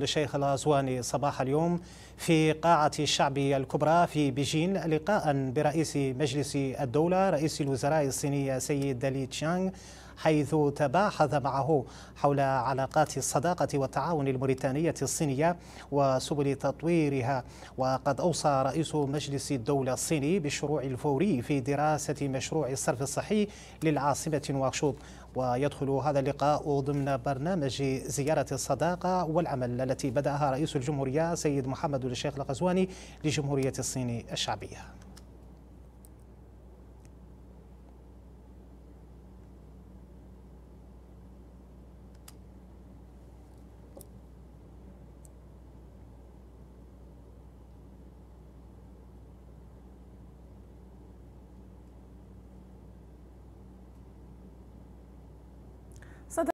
للشيخ الغزواني صباح اليوم في قاعة الشعب الكبرى في بيجين لقاء برئيس مجلس الدولة رئيس الوزراء الصيني سيد دالي تشانغ حيث تباحث معه حول علاقات الصداقة والتعاون الموريتانية الصينية وسبل تطويرها وقد أوصى رئيس مجلس الدولة الصيني بالشروع الفوري في دراسة مشروع الصرف الصحي للعاصمة نواكشوط ويدخل هذا اللقاء ضمن برنامج زيارة الصداقة والعمل التي بدأها رئيس الجمهورية سيد محمد الشيخ القزواني لجمهورية الصين الشعبية